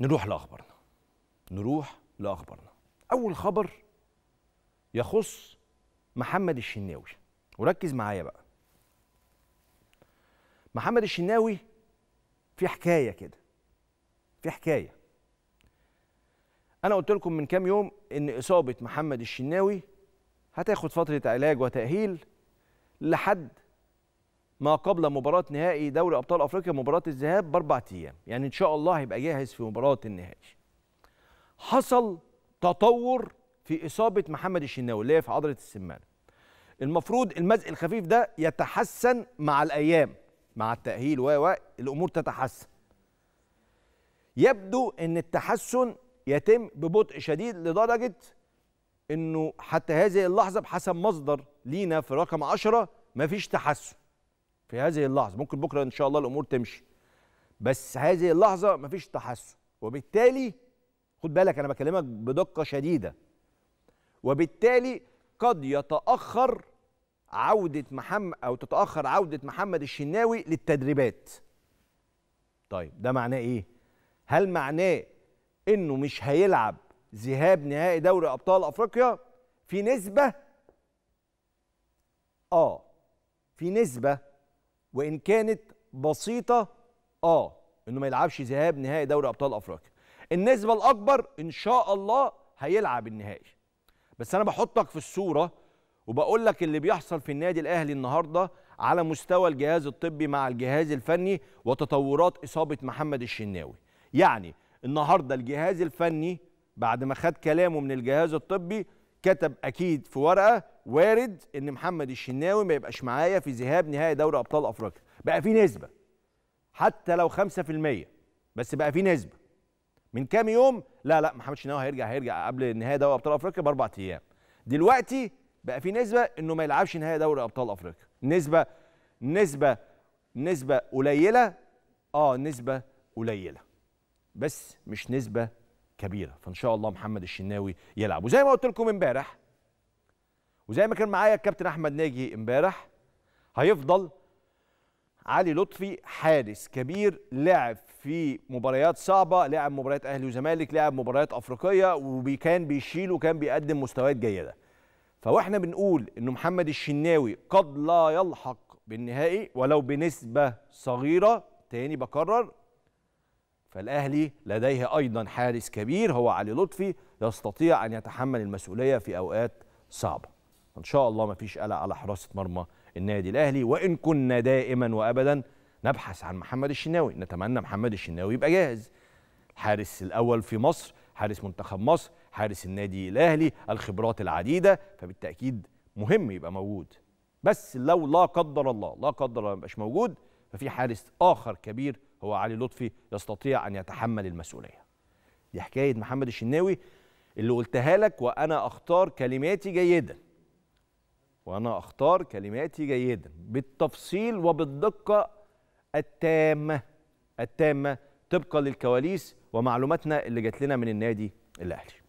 نروح لاخبارنا نروح لاخبارنا اول خبر يخص محمد الشناوي وركز معايا بقى محمد الشناوي في حكايه كده في حكايه انا قلت لكم من كام يوم ان اصابه محمد الشناوي هتاخد فتره علاج وتاهيل لحد ما قبل مباراه نهائي دوري ابطال افريقيا مباراه الذهاب باربع ايام يعني ان شاء الله هيبقى جاهز في مباراه النهائي حصل تطور في اصابه محمد الشناوي اللي هي في عضله السمانه المفروض المزق الخفيف ده يتحسن مع الايام مع التاهيل و الامور تتحسن يبدو ان التحسن يتم ببطء شديد لدرجه انه حتى هذه اللحظه بحسب مصدر لينا في رقم 10 مفيش تحسن في هذه اللحظه ممكن بكره ان شاء الله الامور تمشي بس هذه اللحظه مفيش تحسن وبالتالي خد بالك انا بكلمك بدقه شديده وبالتالي قد يتاخر عوده محمد او تتاخر عوده محمد الشناوي للتدريبات طيب ده معناه ايه هل معناه انه مش هيلعب ذهاب نهائي دوري ابطال افريقيا في نسبه اه في نسبه وان كانت بسيطه اه انه ما يلعبش ذهاب نهائي دوري ابطال افريقيا النسبه الاكبر ان شاء الله هيلعب النهائي بس انا بحطك في الصوره وبقول لك اللي بيحصل في النادي الاهلي النهارده على مستوى الجهاز الطبي مع الجهاز الفني وتطورات اصابه محمد الشناوي يعني النهارده الجهاز الفني بعد ما خد كلامه من الجهاز الطبي كتب اكيد في ورقه وارد ان محمد الشناوي ما يبقاش معايا في ذهاب نهائي دوري ابطال افريقيا بقى في نسبه حتى لو 5% بس بقى في نسبه من كام يوم لا لا محمد الشناوي هيرجع هيرجع قبل نهائي دوري ابطال افريقيا باربع ايام دلوقتي بقى في نسبه انه ما يلعبش نهائي دوري ابطال افريقيا نسبه نسبه نسبه قليله اه نسبه قليله بس مش نسبه كبيره فان شاء الله محمد الشناوي يلعب وزي ما قلت لكم امبارح وزي ما كان معايا الكابتن احمد ناجي امبارح هيفضل علي لطفي حارس كبير لعب في مباريات صعبه لعب مباريات اهلي وزمالك لعب مباريات افريقيه وكان بيشيل وكان بيقدم مستويات جيده فاحنا بنقول انه محمد الشناوي قد لا يلحق بالنهائي ولو بنسبه صغيره تاني بكرر فالاهلي لديه ايضا حارس كبير هو علي لطفي يستطيع ان يتحمل المسؤوليه في اوقات صعبه ان شاء الله ما فيش قلق على حراسه مرمى النادي الاهلي وان كنا دائما وابدا نبحث عن محمد الشناوي نتمنى محمد الشناوي يبقى جاهز الحارس الاول في مصر حارس منتخب مصر حارس النادي الاهلي الخبرات العديده فبالتاكيد مهم يبقى موجود بس لو لا قدر الله لا قدر الله ما يبقاش موجود ففي حارس اخر كبير هو علي لطفي يستطيع ان يتحمل المسؤوليه دي حكايه محمد الشناوي اللي قلتها لك وانا اختار كلماتي جيدا وانا اختار كلماتي جيدا بالتفصيل وبالدقه التامه التامه طبقا للكواليس ومعلوماتنا اللي جات لنا من النادي الاهلي